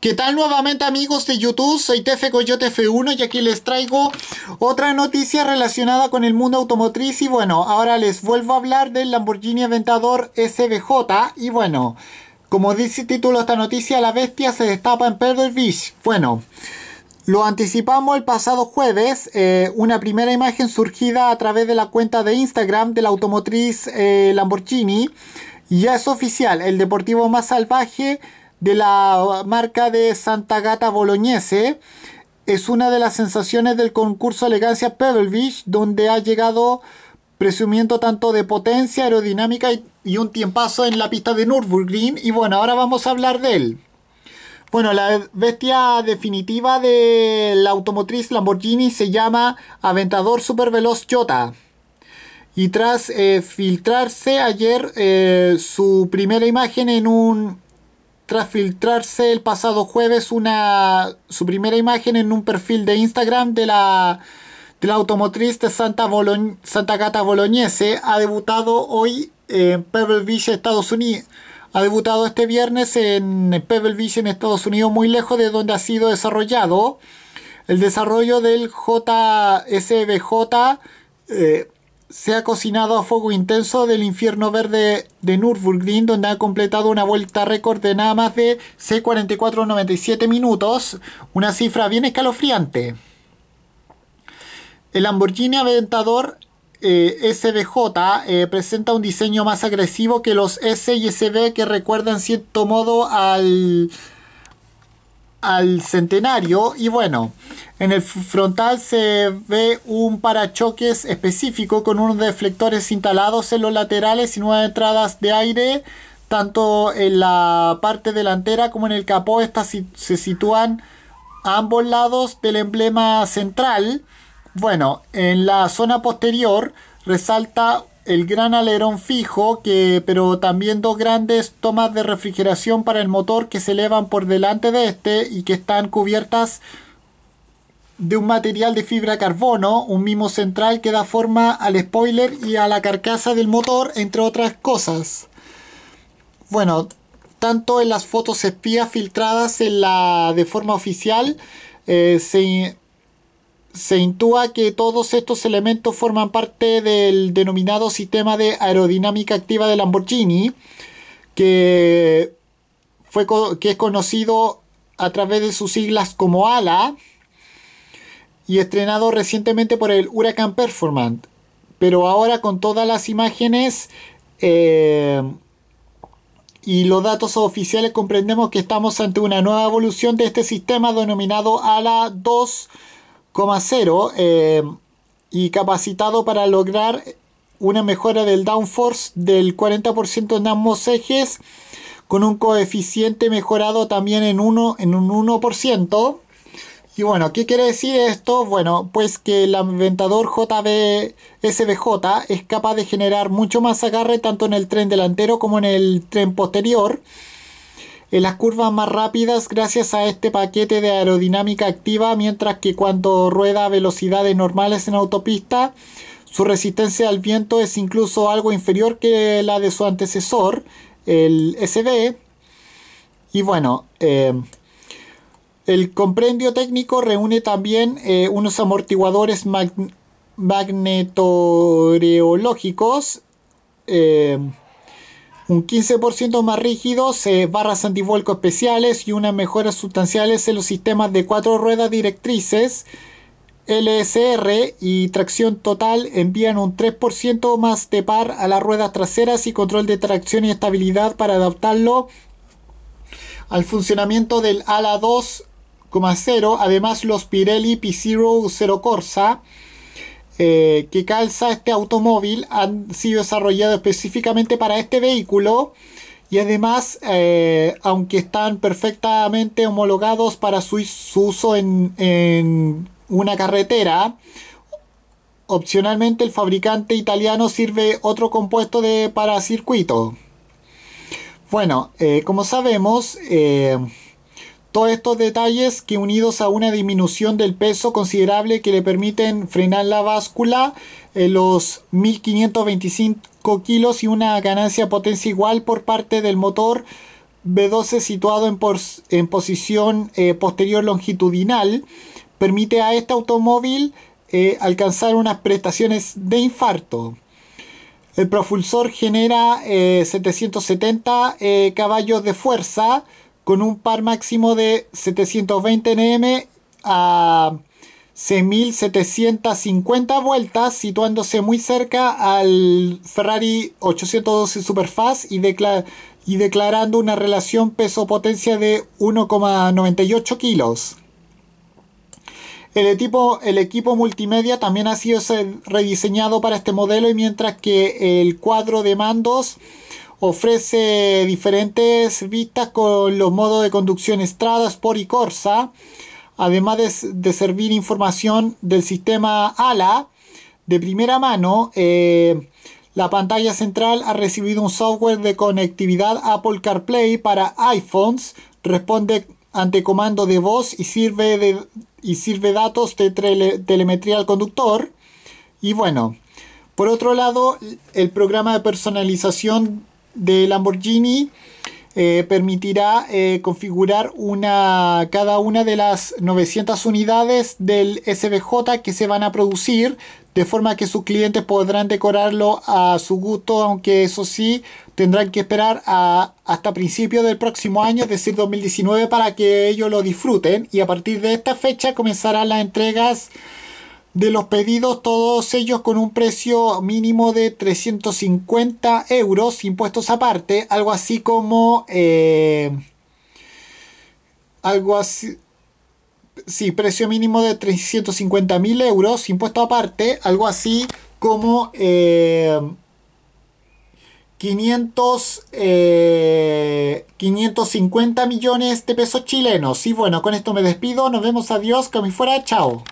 ¿Qué tal nuevamente amigos de YouTube? Soy TF Coyote F1 y aquí les traigo otra noticia relacionada con el mundo automotriz y bueno, ahora les vuelvo a hablar del Lamborghini Aventador SBJ y bueno, como dice el título esta noticia, la bestia se destapa en Pebble Beach. Bueno, lo anticipamos el pasado jueves, eh, una primera imagen surgida a través de la cuenta de Instagram de la automotriz eh, Lamborghini. Ya es oficial, el deportivo más salvaje de la marca de Santa Gata Bolognese. Es una de las sensaciones del concurso Elegancia Pebble Beach, donde ha llegado presumiendo tanto de potencia, aerodinámica y, un tiempazo en la pista de Nürburgring. Y bueno, ahora vamos a hablar de él. Bueno, la bestia definitiva de la automotriz Lamborghini se llama Aventador Superveloz Jota. Y tras eh, filtrarse ayer eh, su primera imagen en un tras filtrarse el pasado jueves una, su primera imagen en un perfil de Instagram de la, de la automotriz de Santa, Santa Cata Bolognese, ha debutado hoy en Pebble Beach, Estados Unidos. Ha debutado este viernes en Pebble Beach, en Estados Unidos, muy lejos de donde ha sido desarrollado. El desarrollo del JSBJ se ha cocinado a fuego intenso del infierno verde de Nürburgring, donde ha completado una vuelta récord de nada más de C44.97 minutos, una cifra bien escalofriante. El Lamborghini Aventador eh, SBJ eh, presenta un diseño más agresivo que los S y SB que recuerdan cierto modo al al centenario y bueno, en el frontal se ve un parachoques específico con unos deflectores instalados en los laterales y nueve entradas de aire, tanto en la parte delantera como en el capó, estas se sitúan a ambos lados del emblema central. Bueno, en la zona posterior resalta el gran alerón fijo, que, pero también dos grandes tomas de refrigeración para el motor que se elevan por delante de este y que están cubiertas de un material de fibra carbono, un mimo central que da forma al spoiler y a la carcasa del motor, entre otras cosas. Bueno, tanto en las fotos espías filtradas en la de forma oficial eh, se se intúa que todos estos elementos forman parte del denominado sistema de aerodinámica activa de Lamborghini, que, fue, que es conocido a través de sus siglas como ALA y estrenado recientemente por el Huracán Performant. Pero ahora con todas las imágenes eh, y los datos oficiales comprendemos que estamos ante una nueva evolución de este sistema denominado ALA 2 eh, y capacitado para lograr una mejora del downforce del 40% en ambos ejes con un coeficiente mejorado también en, uno, en un 1%. Y bueno, ¿qué quiere decir esto? Bueno, pues que el aventador JB-SBJ es capaz de generar mucho más agarre tanto en el tren delantero como en el tren posterior en las curvas más rápidas gracias a este paquete de aerodinámica activa, mientras que cuando rueda a velocidades normales en autopista, su resistencia al viento es incluso algo inferior que la de su antecesor, el SB. Y bueno, eh, el comprendio técnico reúne también eh, unos amortiguadores mag magnetoreológicos. Eh, un 15% más rígidos, barras antivuelco especiales y unas mejoras sustanciales en los sistemas de cuatro ruedas directrices, LSR y tracción total envían un 3% más de par a las ruedas traseras y control de tracción y estabilidad para adaptarlo al funcionamiento del ala 2,0. Además los Pirelli P0 0 Corsa eh, que calza este automóvil han sido desarrollados específicamente para este vehículo y además, eh, aunque están perfectamente homologados para su, uso en, una carretera, opcionalmente el fabricante italiano sirve otro compuesto de, para circuito. Bueno, eh, como sabemos, todos estos detalles que unidos a una disminución del peso considerable que le permiten frenar la báscula en eh, los 1525 kilos y una ganancia potencia igual por parte del motor B12 situado en, posición eh, posterior longitudinal permite a este automóvil eh, alcanzar unas prestaciones de infarto. El propulsor genera 770 caballos de fuerza con un par máximo de 720 nm a 6.750 vueltas, situándose muy cerca al Ferrari 812 Superfast y, declarando una relación peso-potencia de 1,98 kilos. El equipo, el equipo multimedia también ha sido eh, rediseñado para este modelo y mientras que el cuadro de mandos Ofrece diferentes vistas con los modos de conducción estradas por y Corsa, además de, servir información del sistema ALA de primera mano. Eh, la pantalla central ha recibido un software de conectividad Apple CarPlay para iPhones, responde ante comando de voz y sirve, de, y sirve datos de telemetría al conductor. Y bueno, por otro lado, el programa de personalización de Lamborghini eh, permitirá eh, configurar una, cada una de las 900 unidades del SBJ que se van a producir, de forma que sus clientes podrán decorarlo a su gusto, aunque eso sí tendrán que esperar a, hasta principios del próximo año, es decir, 2019, para que ellos lo disfruten. Y a partir de esta fecha comenzarán las entregas de los pedidos, todos ellos con un precio mínimo de 350 euros, impuestos aparte, algo así como... Eh, algo así... Sí, precio mínimo de 350 mil euros, impuesto aparte, algo así como... 500, eh, 550 eh, millones de pesos chilenos. Y bueno, con esto me despido. Nos vemos. Adiós. Que me fuera. Chao.